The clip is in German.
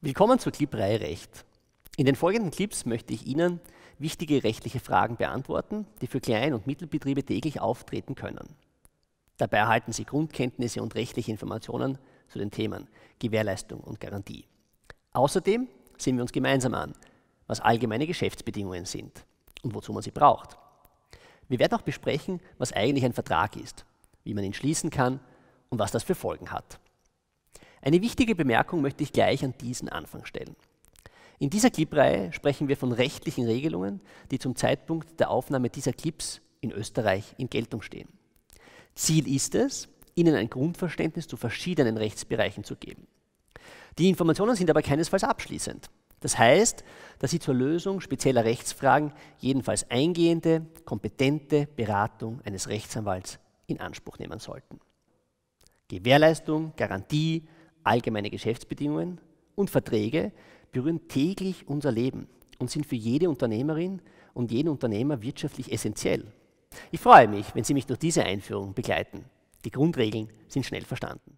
Willkommen zur Clipreihe Recht. In den folgenden Clips möchte ich Ihnen wichtige rechtliche Fragen beantworten, die für Klein- und Mittelbetriebe täglich auftreten können. Dabei erhalten Sie Grundkenntnisse und rechtliche Informationen zu den Themen Gewährleistung und Garantie. Außerdem sehen wir uns gemeinsam an, was allgemeine Geschäftsbedingungen sind und wozu man sie braucht. Wir werden auch besprechen, was eigentlich ein Vertrag ist, wie man ihn schließen kann und was das für Folgen hat. Eine wichtige Bemerkung möchte ich gleich an diesen Anfang stellen. In dieser Clipreihe sprechen wir von rechtlichen Regelungen, die zum Zeitpunkt der Aufnahme dieser Clips in Österreich in Geltung stehen. Ziel ist es, Ihnen ein Grundverständnis zu verschiedenen Rechtsbereichen zu geben. Die Informationen sind aber keinesfalls abschließend. Das heißt, dass Sie zur Lösung spezieller Rechtsfragen jedenfalls eingehende, kompetente Beratung eines Rechtsanwalts in Anspruch nehmen sollten. Gewährleistung, Garantie, allgemeine Geschäftsbedingungen und Verträge berühren täglich unser Leben und sind für jede Unternehmerin und jeden Unternehmer wirtschaftlich essentiell. Ich freue mich, wenn Sie mich durch diese Einführung begleiten. Die Grundregeln sind schnell verstanden.